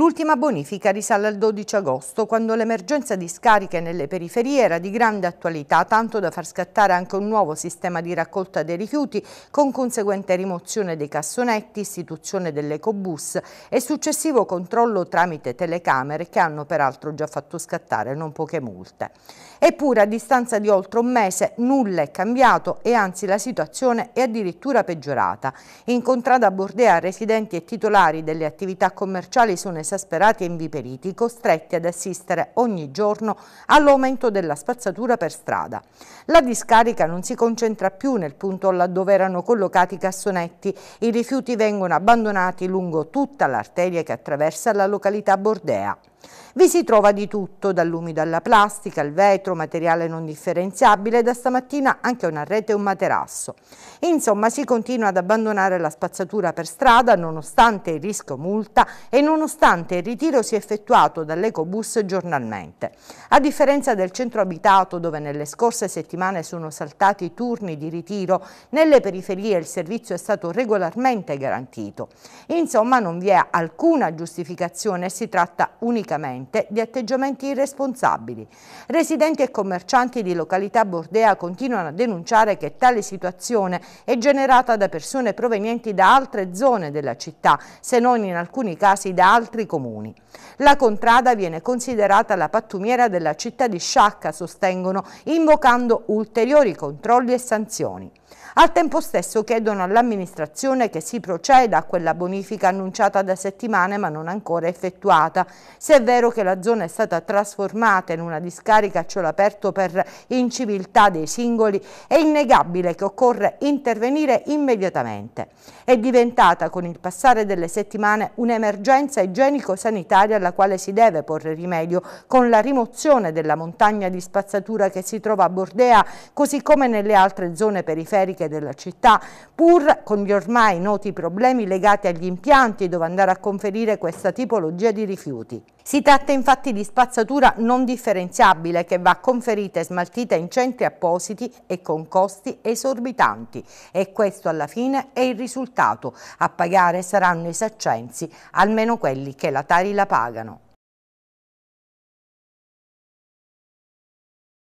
L'ultima bonifica risale al 12 agosto, quando l'emergenza di scariche nelle periferie era di grande attualità, tanto da far scattare anche un nuovo sistema di raccolta dei rifiuti, con conseguente rimozione dei cassonetti, istituzione dell'ecobus e successivo controllo tramite telecamere che hanno peraltro già fatto scattare non poche multe. Eppure a distanza di oltre un mese nulla è cambiato e anzi la situazione è addirittura peggiorata. In contrada a Bordea residenti e titolari delle attività commerciali sono esasperati e inviperiti, costretti ad assistere ogni giorno all'aumento della spazzatura per strada. La discarica non si concentra più nel punto laddove erano collocati i cassonetti, i rifiuti vengono abbandonati lungo tutta l'arteria che attraversa la località Bordea. Vi si trova di tutto, dall'umido alla plastica, al vetro, materiale non differenziabile, da stamattina anche una rete e un materasso. Insomma, si continua ad abbandonare la spazzatura per strada nonostante il rischio multa e nonostante il ritiro sia effettuato dall'ecobus giornalmente. A differenza del centro abitato, dove nelle scorse settimane sono saltati i turni di ritiro, nelle periferie il servizio è stato regolarmente garantito. Insomma, non vi è alcuna giustificazione, si tratta unicamente sistematicamente di atteggiamenti irresponsabili. Residenti e commercianti di località Bordea continuano a denunciare che tale situazione è generata da persone provenienti da altre zone della città, se non in alcuni casi da altri comuni. La contrada viene considerata la pattumiera della città di Sciacca, sostengono, invocando ulteriori controlli e sanzioni. Al tempo stesso chiedono all'amministrazione che si proceda a quella bonifica annunciata da settimane ma non ancora effettuata. Se è vero che la zona è stata trasformata in una discarica a cielo aperto per inciviltà dei singoli, è innegabile che occorre intervenire immediatamente. È diventata con il passare delle settimane un'emergenza igienico-sanitaria alla quale si deve porre rimedio con la rimozione della montagna di spazzatura che si trova a Bordea, così come nelle altre zone periferiche della città, pur con gli ormai noti problemi legati agli impianti dove andare a conferire questa tipologia di rifiuti. Si tratta infatti di spazzatura non differenziabile che va conferita e smaltita in centri appositi e con costi esorbitanti e questo alla fine è il risultato. A pagare saranno i saccensi, almeno quelli che la Tari la pagano.